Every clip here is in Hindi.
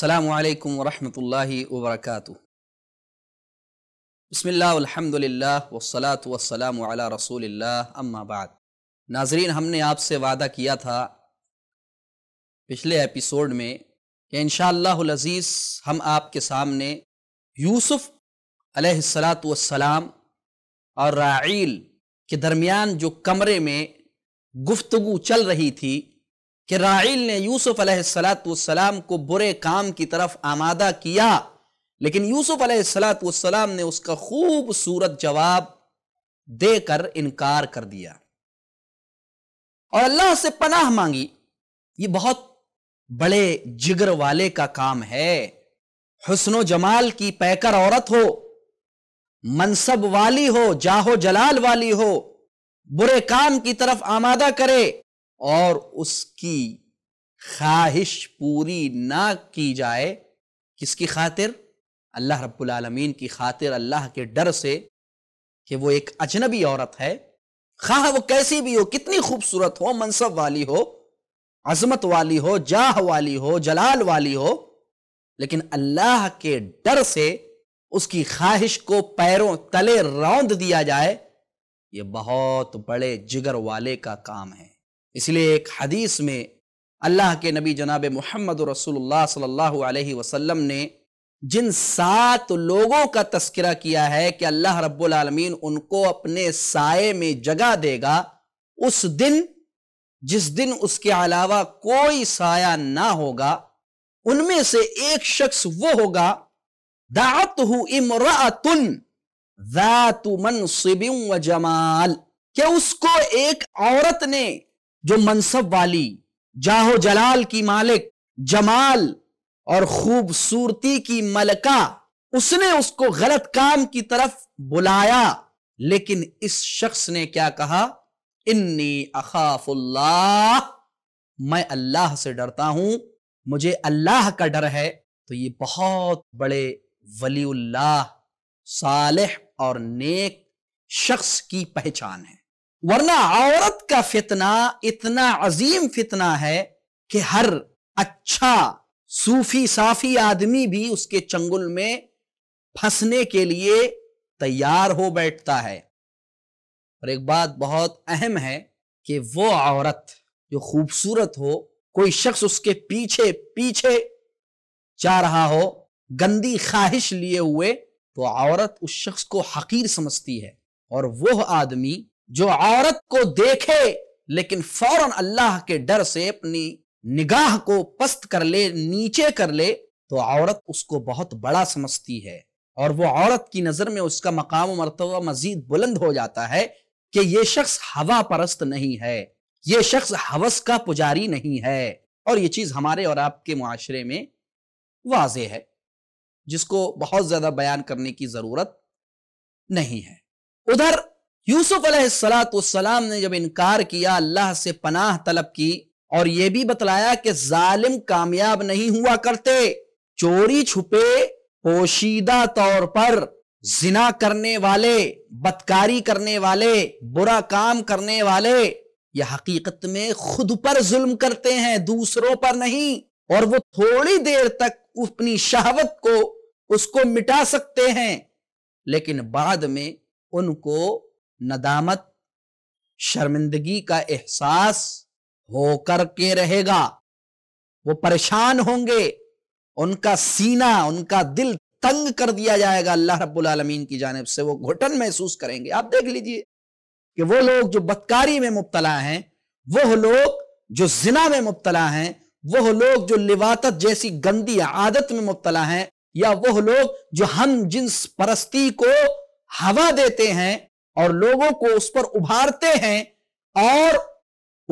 السلام عليكم ورحمة الله وبركاته بسم الله والحمد لله والصلاة والسلام على رسول الله अम्मा बाद नाजरीन हमने आपसे वादा किया था पिछले एपिसोड में कि इन अज़ीज़ हम आपके सामने यूसुफ अलैहिस्सलाम और राइल के दरमियान जो कमरे में गुफ्तगु चल रही थी कि राइल ने यूसुफ अलैहिस्सलाम को बुरे काम की तरफ आमादा किया लेकिन यूसुफ अलैहिस्सलाम ने उसका खूबसूरत जवाब देकर इनकार कर दिया और अल्लाह से पनाह मांगी ये बहुत बड़े जिगर वाले का काम है हसनो जमाल की पैकर औरत हो मनसब वाली हो जाहो जलाल वाली हो बुरे काम की तरफ आमादा करे और उसकी ख्वाहिश पूरी ना की जाए किसकी खातिर अल्लाह रब्बुल की खातिर अल्लाह के डर से कि वो एक अजनबी औरत है खा वो कैसी भी हो कितनी खूबसूरत हो मनसब वाली हो अजमत वाली हो जाह वाली हो जलाल वाली हो लेकिन अल्लाह के डर से उसकी ख्वाहिश को पैरों तले रौंद दिया जाए ये बहुत बड़े जिगर वाले का काम है इसलिए एक हदीस में अल्लाह के नबी जनाब मोहम्मद रसूलुल्लाह सल्लल्लाहु अलैहि वसल्लम ने जिन सात लोगों का तस्करा किया है कि अल्लाह रब्बुल उनको अपने साय में जगह देगा उस दिन जिस दिन उसके अलावा कोई साया ना होगा उनमें से एक शख्स वो होगा दात इमरातुन दातु मन सिबिंग जमाल क्या उसको एक औरत ने जो मनसब वाली जाहो जलाल की मालिक जमाल और खूबसूरती की मलका उसने उसको गलत काम की तरफ बुलाया लेकिन इस शख्स ने क्या कहा इन्नी अखाफुल्लाह मैं अल्लाह से डरता हूं मुझे अल्लाह का डर है तो ये बहुत बड़े वलीउल्लाह सालेह और नेक शख्स की पहचान है वरना औरत का फितना इतना अजीम फितना है कि हर अच्छा सूफी साफी आदमी भी उसके चंगुल में फंसने के लिए तैयार हो बैठता है और एक बात बहुत अहम है कि वो औरत जो खूबसूरत हो कोई शख्स उसके पीछे पीछे जा रहा हो गंदी ख्वाहिश लिए हुए तो औरत उस शख्स को हकीर समझती है और वह आदमी जो औरत को देखे लेकिन फौरन अल्लाह के डर से अपनी निगाह को पस्त कर ले नीचे कर ले तो औरत उसको बहुत बड़ा समझती है और वो औरत की नजर में उसका मकाम मरतबा मजीद बुलंद हो जाता है कि ये शख्स हवा परस्त नहीं है ये शख्स हवस का पुजारी नहीं है और ये चीज हमारे और आपके माशरे में वाज है जिसको बहुत ज्यादा बयान करने की जरूरत नहीं है उधर यूसुफ अलैहिस्सलाम ने जब इनकार किया अल्लाह से पनाह तलब की और यह भी बतलाया कि जालिम कामयाब नहीं हुआ करते चोरी छुपे पोशीदा तौर पर जिना करने वाले बदकारी करने वाले बुरा काम करने वाले यह हकीकत में खुद पर जुल्म करते हैं दूसरों पर नहीं और वो थोड़ी देर तक अपनी शहावत को उसको मिटा सकते हैं लेकिन बाद में उनको नदामत शर्मिंदगी का एहसास होकर के रहेगा वो परेशान होंगे उनका सीना उनका दिल तंग कर दिया जाएगा अल्लाह रब्बुल आलमीन की जानब से वो घुटन महसूस करेंगे आप देख लीजिए कि वो लोग जो बदकारी में मुबतला हैं वह लोग जो जिना में मुबतला हैं वह लोग जो लिवातत जैसी गंदी आदत में मुबतला हैं या वह लोग जो हम जिन्स परस्ती को हवा देते हैं और लोगों को उस पर उभारते हैं और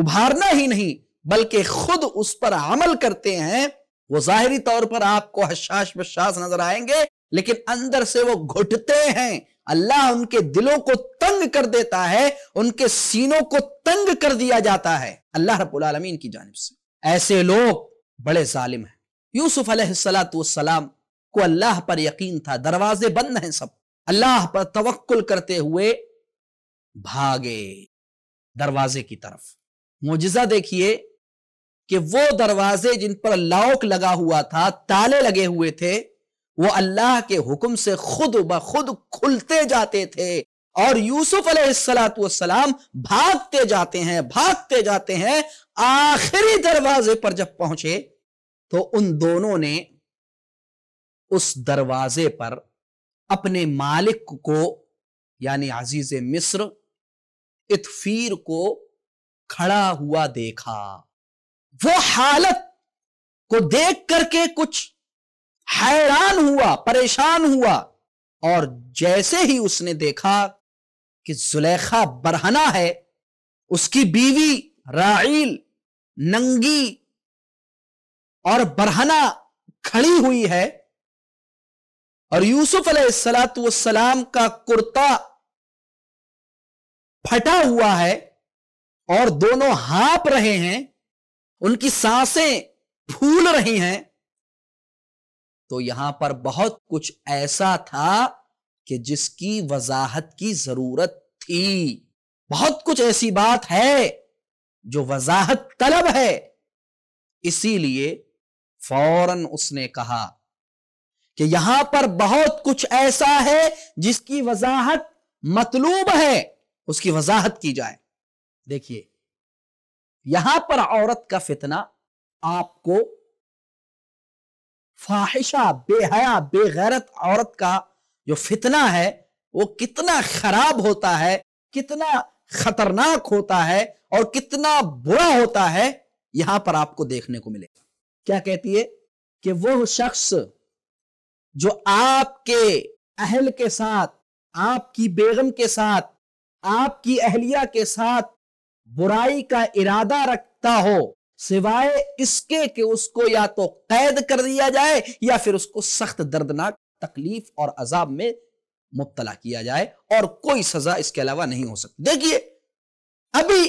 उभारना ही नहीं बल्कि खुद उस पर अमल करते हैं वो जाहरी तौर पर आपको हशाश बशास नजर आएंगे लेकिन अंदर से वो घुटते हैं अल्लाह उनके दिलों को तंग कर देता है उनके सीनों को तंग कर दिया जाता है अल्लाह रब्बुल आलमीन की जानब से ऐसे लोग बड़े जालिम हैं यूसुफ अलैहिस्सलाम को अल्लाह पर यकीन था दरवाजे बंद हैं सब अल्लाह पर तवक्कुल करते हुए भागे दरवाजे की तरफ मुजजा देखिए कि वो दरवाजे जिन पर लॉक लगा हुआ था ताले लगे हुए थे वो अल्लाह के हुक्म से खुद ब खुद खुलते जाते थे और यूसुफ अलैहिस्सलाम भागते जाते हैं भागते जाते हैं आखिरी दरवाजे पर जब पहुंचे तो उन दोनों ने उस दरवाजे पर अपने मालिक को यानी अजीज मिस्र इतफीर को खड़ा हुआ देखा वो हालत को देख करके कुछ हैरान हुआ परेशान हुआ और जैसे ही उसने देखा कि जुलेखा बरहना है उसकी बीवी राहील नंगी और बरहना खड़ी हुई है और यूसुफ सलाम का कुर्ता फटा हुआ है और दोनों हाप रहे हैं उनकी सांसें फूल रही हैं तो यहां पर बहुत कुछ ऐसा था कि जिसकी वजाहत की जरूरत थी बहुत कुछ ऐसी बात है जो वजाहत तलब है इसीलिए फौरन उसने कहा कि यहां पर बहुत कुछ ऐसा है जिसकी वजाहत मतलूब है उसकी वजाहत की जाए देखिए यहां पर औरत का फितना आपको फाहिशा बेहया बेगैरत औरत का जो फितना है वो कितना खराब होता है कितना खतरनाक होता है और कितना बुरा होता है यहां पर आपको देखने को मिलेगा क्या कहती है कि वो शख्स जो आपके अहल के साथ आपकी बेगम के साथ आपकी अहलिया के साथ बुराई का इरादा रखता हो सिवाय इसके कि उसको या तो कैद कर दिया जाए या फिर उसको सख्त दर्दनाक तकलीफ और अजाब में मुबतला किया जाए और कोई सजा इसके अलावा नहीं हो सकती देखिए अभी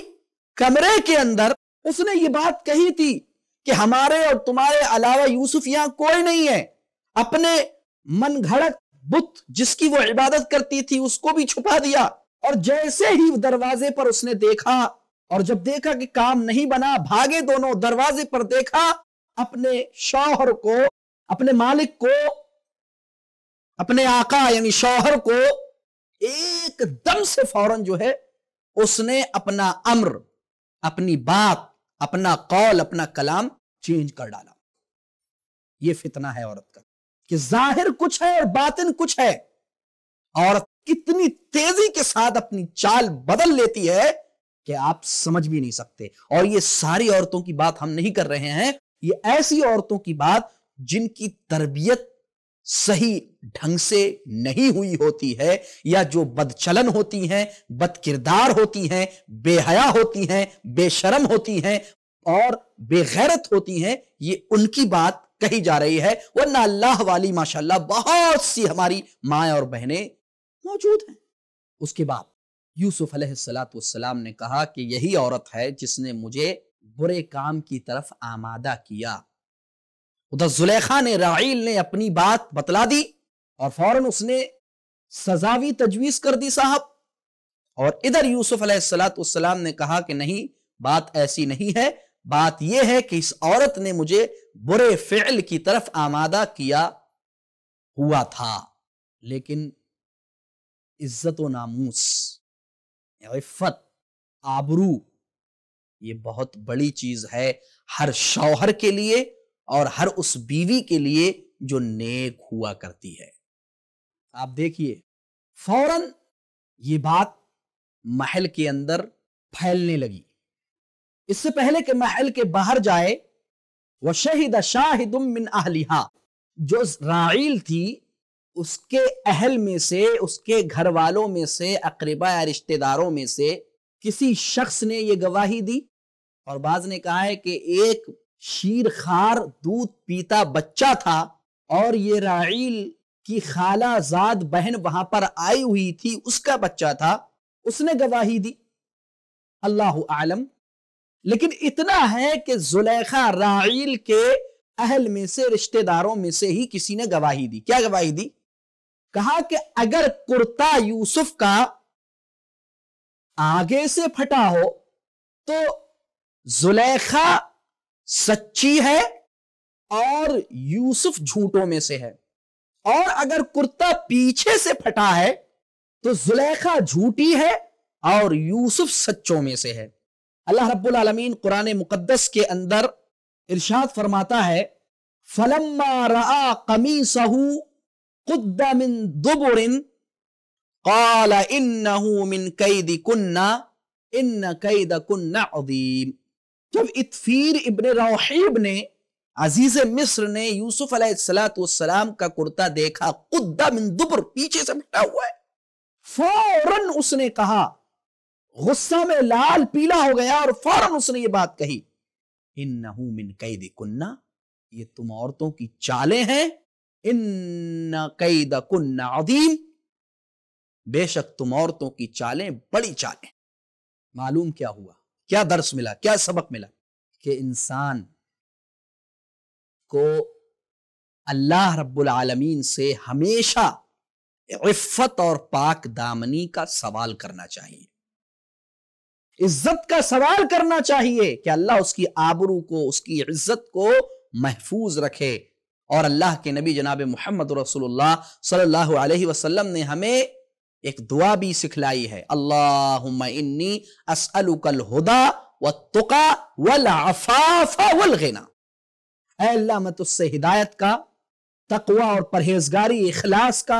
कमरे के अंदर उसने ये बात कही थी कि हमारे और तुम्हारे अलावा यूसुफ यहां कोई नहीं है अपने मनघड़क बुत जिसकी वो इबादत करती थी उसको भी छुपा दिया और जैसे ही दरवाजे पर उसने देखा और जब देखा कि काम नहीं बना भागे दोनों दरवाजे पर देखा अपने शौहर को अपने मालिक को अपने आका यानी शौहर को एकदम से फौरन जो है उसने अपना अम्र अपनी बात अपना कौल अपना कलाम चेंज कर डाला यह फितना है औरत का कि जाहिर कुछ है और बातिन कुछ है और इतनी तेजी के साथ अपनी चाल बदल लेती है कि आप समझ भी नहीं सकते और ये सारी औरतों की बात हम नहीं कर रहे हैं ये ऐसी औरतों की बात जिनकी तरबियत सही ढंग से नहीं हुई होती है या जो बदचलन होती हैं बदकिरदार होती हैं बेहया होती हैं बेशरम होती हैं और बेगैरत होती हैं ये उनकी बात कही जा रही है वरना अल्लाह वाली माशाल्लाह बहुत सी हमारी माए और बहनें मौजूद हैं उसके बाद यूसुफ सलाम ने कहा कि यही औरत है जिसने मुझे बुरे काम की तरफ आमादा किया उधर जुलेखा ने राइल ने अपनी बात बतला दी और फौरन उसने सजावी तजवीज कर दी साहब और इधर यूसुफ सलाम ने कहा कि नहीं बात ऐसी नहीं है बात यह है कि इस औरत ने मुझे बुरे फेल की तरफ आमादा किया हुआ था लेकिन इज्जत व नामूस इफ़त आबरू ये बहुत बड़ी चीज है हर शौहर के लिए और हर उस बीवी के लिए जो नेक हुआ करती है आप देखिए फौरन ये बात महल के अंदर फैलने लगी इससे पहले कि महल के बाहर जाए वह शहीद शाहिदुम मिन अहलिहा जो राइल थी उसके अहल में से उसके घर वालों में से अकरबा या रिश्तेदारों में से किसी शख्स ने यह गवाही दी और बाज ने कहा है कि एक शीरखार दूध पीता बच्चा था और ये राइल की खाला जाद बहन वहां पर आई हुई थी उसका बच्चा था उसने गवाही दी अल्लाह आलम लेकिन इतना है कि जुलेखा राइल के अहल में से रिश्तेदारों में से ही किसी ने गवाही दी क्या गवाही दी कहा कि अगर कुर्ता यूसुफ का आगे से फटा हो तो जुलेखा सच्ची है और यूसुफ झूठों में से है और अगर कुर्ता पीछे से फटा है तो जुलेखा झूठी है और यूसुफ सच्चों में से है अल्लाह रब्बुल आलमीन कुरान मुकद्दस के अंदर इरशाद फरमाता है फलम्मा रहा कमी सहू قد من دبر قال إنه من كيد كنا इन कैद अजीम जब इतफीर इबन राहीब ने अजीज मिस्र ने यूसुफ सलाम का कुर्ता देखा कुद्दा मिन दुबर पीछे से बैठा हुआ है फौरन उसने कहा गुस्सा में लाल पीला हो गया और फौरन उसने ये बात कही इन मिन कैदी कुन्ना ये तुम औरतों की चालें हैं इन अदीम बेशक तुम औरतों की चालें बड़ी चालें मालूम क्या हुआ क्या दर्श मिला क्या सबक मिला कि इंसान को अल्लाह रब्बुल आलमीन से हमेशा इफ़्फ़त और पाक दामनी का सवाल करना चाहिए इज्जत का सवाल करना चाहिए कि अल्लाह उसकी आबरू को उसकी इज्जत को महफूज रखे और अल्लाह के नबी जनाब मोहम्मद रसोल्ला सल्लल्लाहु अलैहि वसल्लम ने हमें एक दुआ भी सिखलाई है अल्लाहुम्मा इन्नी हुदा व तुका वल अफाफा वल गिना अल्लाह मैं तुझसे हिदायत का तकवा और परहेजगारी इखलास का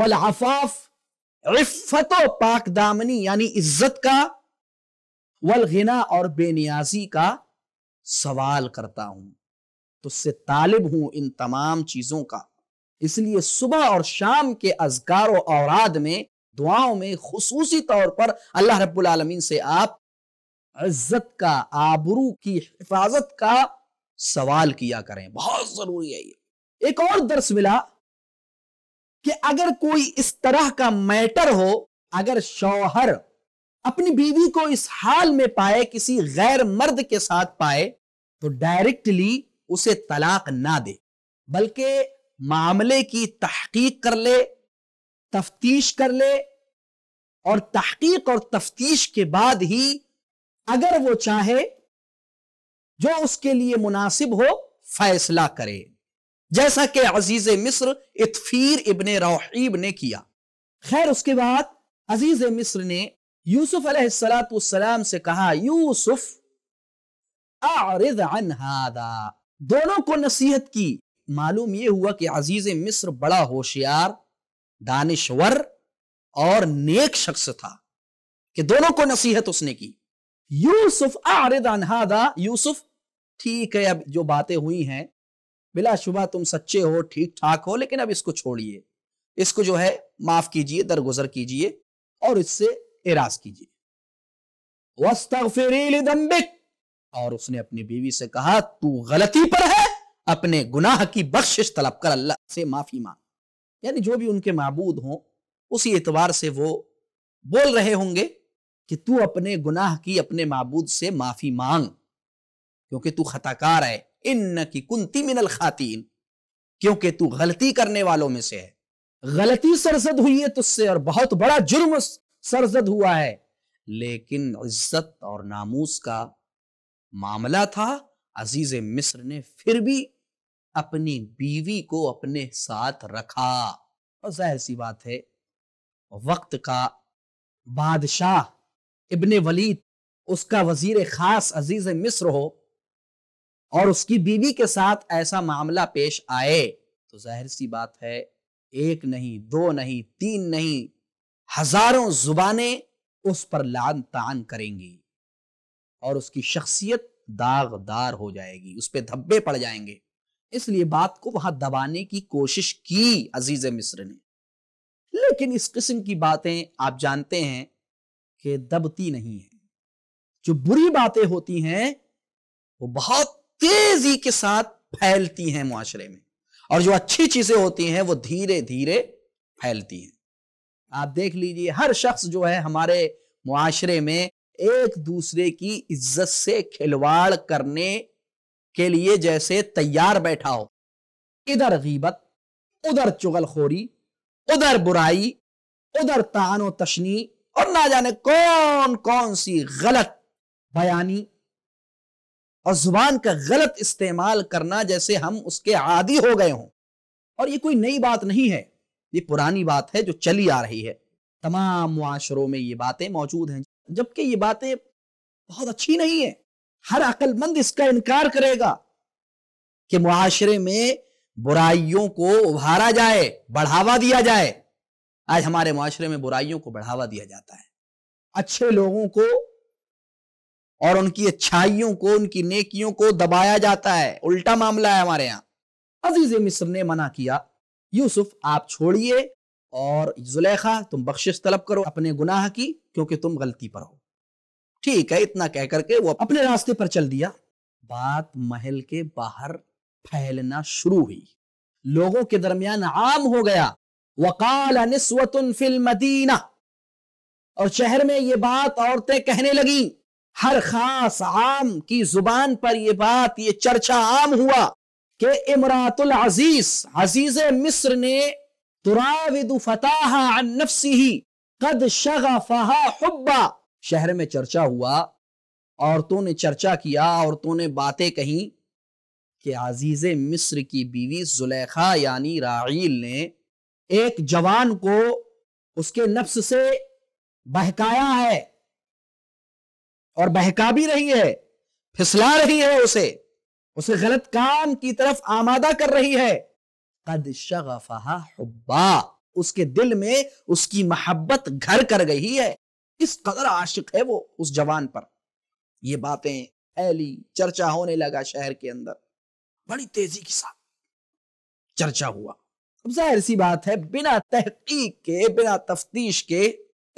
वल अफाफ इफ्फत पाक दामनी यानी इज्जत का वल गिना और बेनियाजी का सवाल करता हूं तो से तालिब हूं इन तमाम चीजों का इसलिए सुबह और शाम के अजगार औराद में दुआओं में खसूसी तौर पर अल्लाह रब्बुल आलमीन से आप इज्जत का आबरू की हिफाजत का सवाल किया करें बहुत जरूरी है ये एक और दर्श मिला कि अगर कोई इस तरह का मैटर हो अगर शौहर अपनी बीवी को इस हाल में पाए किसी गैर मर्द के साथ पाए तो डायरेक्टली उसे तलाक ना दे बल्कि मामले की तहकीक कर ले तफ्तीश कर ले और तहकीक और तफ्तीश के बाद ही अगर वो चाहे जो उसके लिए मुनासिब हो फैसला करे जैसा कि अजीज मिस्र इतफीर इबन रोहीब ने किया खैर उसके बाद अजीज मिस्र ने यूसुफ सलाम से कहा यूसुफ आरिद हादा दोनों को नसीहत की मालूम यह हुआ कि अजीज मिस्र बड़ा होशियार दानिश्वर और नेक शख्स था कि दोनों को नसीहत उसने की यूसुफ आरदानहादा यूसुफ ठीक है अब जो बातें हुई हैं बिलाशुबा तुम सच्चे हो ठीक ठाक हो लेकिन अब इसको छोड़िए इसको जो है माफ कीजिए दरगुजर कीजिए और इससे एराज कीजिए वस्तफिरी और उसने अपनी बीवी से कहा तू गलती पर है अपने गुनाह की बख्शिश तलब कर अल्लाह से माफी मांग यानी जो भी उनके मबूद हों उसी एतवार से वो बोल रहे होंगे कि तू अपने गुनाह की अपने मबूद से माफी मांग क्योंकि तू खताकार है इन की कुंती मिनल खातीन क्योंकि तू गलती करने वालों में से है गलती सरजद हुई है तुझसे और बहुत बड़ा जुर्म सरजद हुआ है लेकिन इज्जत और नामूस का मामला था अजीज मिस्र ने फिर भी अपनी बीवी को अपने साथ रखा और जाहिर सी बात है वक्त का बादशाह इब्न वलीद उसका वजीर खास अजीज मिस्र हो और उसकी बीवी के साथ ऐसा मामला पेश आए तो जाहिर सी बात है एक नहीं दो नहीं तीन नहीं हजारों जुबानें उस पर लान तान करेंगी और उसकी शख्सियत दागदार हो जाएगी उस पर धब्बे पड़ जाएंगे इसलिए बात को वहां दबाने की कोशिश की अजीज मिस्र ने लेकिन इस किस्म की बातें आप जानते हैं कि दबती नहीं है जो बुरी बातें होती हैं वो बहुत तेजी के साथ फैलती हैं मुआशरे में और जो अच्छी चीजें होती हैं वो धीरे धीरे फैलती हैं आप देख लीजिए हर शख्स जो है हमारे मुआरे में एक दूसरे की इज्जत से खिलवाड़ करने के लिए जैसे तैयार बैठा हो इधर गीबत उधर चुगलखोरी उधर बुराई उधर तान तशनी और ना जाने कौन कौन सी गलत बयानी और जुबान का गलत इस्तेमाल करना जैसे हम उसके आदि हो गए हों और ये कोई नई बात नहीं है ये पुरानी बात है जो चली आ रही है तमाम माशरों में ये बातें मौजूद हैं जबकि ये बातें बहुत अच्छी नहीं है हर अकलमंद इसका इनकार करेगा कि मुआशरे में बुराइयों को उभारा जाए बढ़ावा दिया जाए आज हमारे मुआशरे में बुराइयों को बढ़ावा दिया जाता है अच्छे लोगों को और उनकी अच्छाइयों को उनकी नेकियों को दबाया जाता है उल्टा मामला है हमारे यहां अजीज मिस्र ने मना किया यूसुफ आप छोड़िए और जुलेखा तुम बख्शिश तलब करो अपने गुनाह की क्योंकि तुम गलती पर हो ठीक है इतना कह करके वो अपने रास्ते पर चल दिया बात महल के बाहर फैलना शुरू हुई लोगों के दरमियान आम हो गया वकाल नस्वतन फिल मदीना और शहर में ये बात औरतें कहने लगी हर खास आम की जुबान पर यह बात ये चर्चा आम हुआ कि इमरातुल अजीज अजीज मिस्र ने तुराविद फताहा अन नफसी कद शगफहा हुब्बा शहर में चर्चा हुआ औरतों ने चर्चा किया औरतों ने बातें कही कि आजीज मिस्र की बीवी जुलेखा यानी राहील ने एक जवान को उसके नफ्स से बहकाया है और बहका भी रही है फिसला रही है उसे उसे गलत काम की तरफ आमादा कर रही है कद शगफा हुब्बा उसके दिल में उसकी मोहब्बत घर कर गई है किस कदर आशिक है वो उस जवान पर ये बातें फैली चर्चा होने लगा शहर के अंदर बड़ी तेजी के साथ चर्चा हुआ अब जाहिर सी बात है बिना तहकीक के बिना तफ्तीश के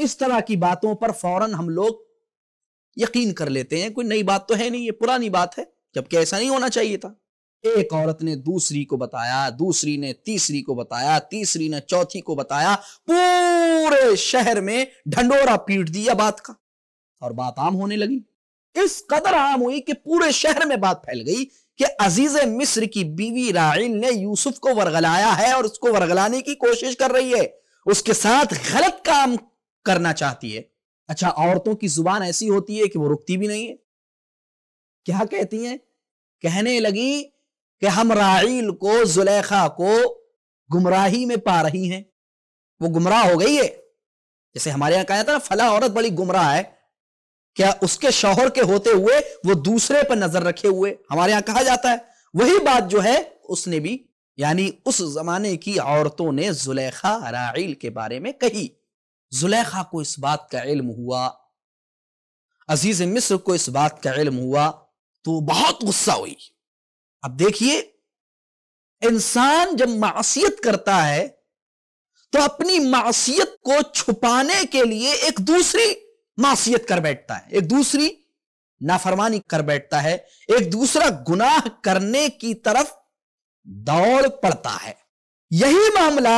इस तरह की बातों पर फौरन हम लोग यकीन कर लेते हैं कोई नई बात तो है नहीं ये पुरानी बात है जबकि ऐसा नहीं होना चाहिए था एक औरत ने दूसरी को बताया दूसरी ने तीसरी को बताया तीसरी ने चौथी को बताया पूरे शहर में ढंडोरा पीट दिया बात का और बात आम होने लगी इस कदर आम हुई कि पूरे शहर में बात फैल गई कि अजीज मिस्र की बीवी राइन ने यूसुफ को वरगलाया है और उसको वरगलाने की कोशिश कर रही है उसके साथ गलत काम करना चाहती है अच्छा औरतों की जुबान ऐसी होती है कि वो रुकती भी नहीं है क्या कहती है कहने लगी कि हम राइल को जुलेखा को गुमराही में पा रही हैं वो गुमराह हो गई है जैसे हमारे यहां कहा जाता ना फला औरत बड़ी गुमराह है क्या उसके शोहर के होते हुए वो दूसरे पर नजर रखे हुए हमारे यहां कहा जाता है वही बात जो है उसने भी यानी उस जमाने की औरतों ने जुलेखा राइल के बारे में कही जुलेखा को इस बात का इल्म हुआ अजीज मिस्र को इस बात का इल्म हुआ तो बहुत गुस्सा हुई अब देखिए इंसान जब मासीत करता है तो अपनी मासीत को छुपाने के लिए एक दूसरी मासीत कर बैठता है एक दूसरी नाफरमानी कर बैठता है एक दूसरा गुनाह करने की तरफ दौड़ पड़ता है यही मामला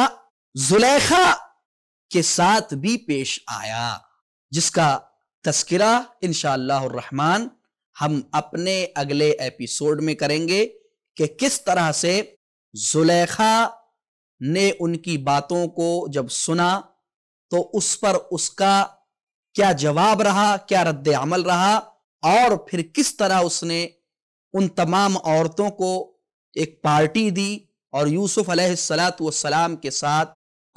जुलेखा के साथ भी पेश आया जिसका तस्करा इंशाला रहमान हम अपने अगले एपिसोड में करेंगे कि किस तरह से जुलेखा ने उनकी बातों को जब सुना तो उस पर उसका क्या जवाब रहा क्या रद्द अमल रहा और फिर किस तरह उसने उन तमाम औरतों को एक पार्टी दी और यूसुफ अलैहिस्सलाम के साथ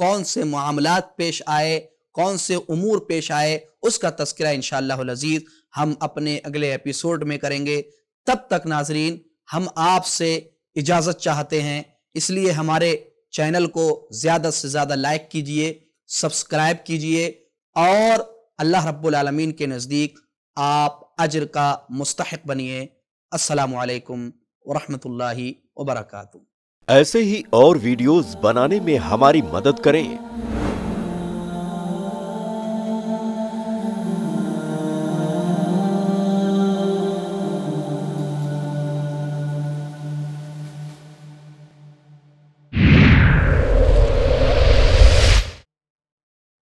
कौन से मामलात पेश आए कौन से उमूर पेश आए उसका तस्करा इन अजीज हम अपने अगले एपिसोड में करेंगे तब तक नाजरीन हम आपसे इजाज़त चाहते हैं इसलिए हमारे चैनल को ज़्यादा से ज़्यादा लाइक कीजिए सब्सक्राइब कीजिए और अल्लाह रबालमीन के नज़दीक आप अजर का मुस्तक बनिए असलकम वरहमल वबरक ऐसे ही और वीडियोस बनाने में हमारी मदद करें